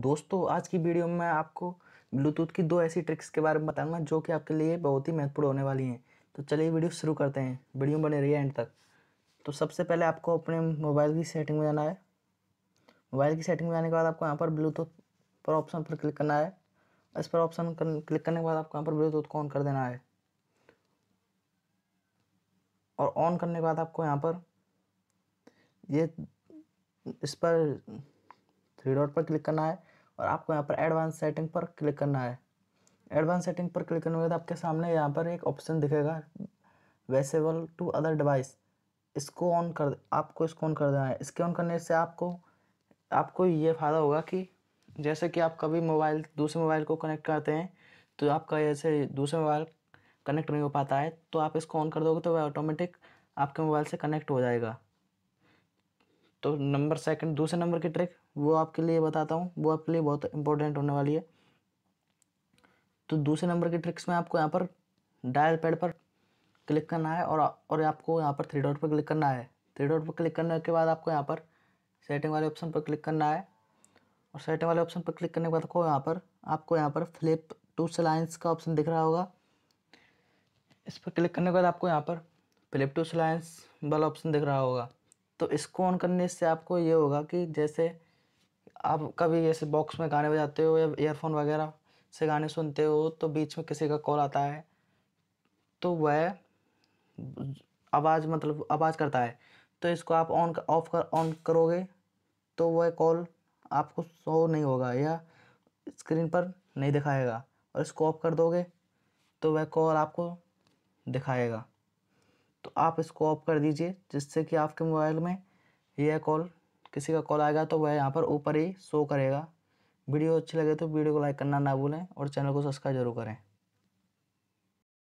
दोस्तों आज की वीडियो में मैं आपको ब्लूटूथ की दो ऐसी ट्रिक्स के बारे में बताऊंगा जो कि आपके लिए बहुत ही महत्वपूर्ण होने वाली हैं तो चलिए वीडियो शुरू करते हैं वीडियो बने रही है एंड तक तो सबसे पहले आपको अपने मोबाइल की सेटिंग में जाना है मोबाइल की सेटिंग में जाने के बाद आपको यहाँ पर ब्लूटूथ पर ऑप्शन पर क्लिक करना है इस पर ऑप्शन क्लिक करने के बाद आपको यहाँ पर ब्लूटूथ को ऑन कर देना है और ऑन करने के बाद आपको यहाँ पर ये इस पर थ्री डॉट पर क्लिक करना है और आपको यहाँ पर एडवांस सेटिंग पर क्लिक करना है एडवांस सेटिंग पर क्लिक करने के बाद आपके सामने यहाँ पर एक ऑप्शन दिखेगा वेसेबल टू अदर डिवाइस इसको ऑन कर आपको इसको ऑन कर देना है इसके ऑन करने से आपको आपको ये फ़ायदा होगा कि जैसे कि आप कभी मोबाइल दूसरे मोबाइल को कनेक्ट करते हैं तो आपका जैसे दूसरे मोबाइल कनेक्ट नहीं हो पाता है तो आप इसको ऑन कर दोगे तो वह ऑटोमेटिक आपके मोबाइल से कनेक्ट हो जाएगा तो नंबर सेकंड दूसरे नंबर की ट्रिक वो आपके लिए बताता हूँ वो आपके लिए बहुत इंपॉर्टेंट होने वाली है तो दूसरे नंबर की ट्रिक्स में आपको यहाँ पर डायल पैड पर क्लिक करना है और और आपको यहाँ पर थ्री डॉट पर क्लिक करना है थ्री डॉट पर क्लिक करने के बाद आपको यहाँ पर सेटिंग वाले ऑप्शन पर क्लिक करना है और सेटिंग वाले ऑप्शन पर क्लिक करने के बाद आपको यहाँ पर आपको यहाँ पर फ्लिप टू सलाइंस का ऑप्शन दिख रहा होगा इस पर क्लिक करने के बाद आपको यहाँ पर फ्लिप टू सलाइंस वाला ऑप्शन दिख रहा होगा तो इसको ऑन करने से आपको ये होगा कि जैसे आप कभी जैसे बॉक्स में गाने बजाते हो या ईयरफोन वगैरह से गाने सुनते हो तो बीच में किसी का कॉल आता है तो वह आवाज़ मतलब आवाज़ करता है तो इसको आप ऑन ऑफ कर ऑन करोगे तो वह कॉल आपको शो नहीं होगा या स्क्रीन पर नहीं दिखाएगा और इसको ऑफ कर दोगे तो वह कॉल आपको दिखाएगा तो आप इसको ऑफ कर दीजिए जिससे कि आपके मोबाइल में यह कॉल किसी का कॉल आएगा तो वह यहाँ पर ऊपर ही शो करेगा वीडियो अच्छी लगे तो वीडियो को लाइक करना ना भूलें और चैनल को सब्सक्राइब जरूर करें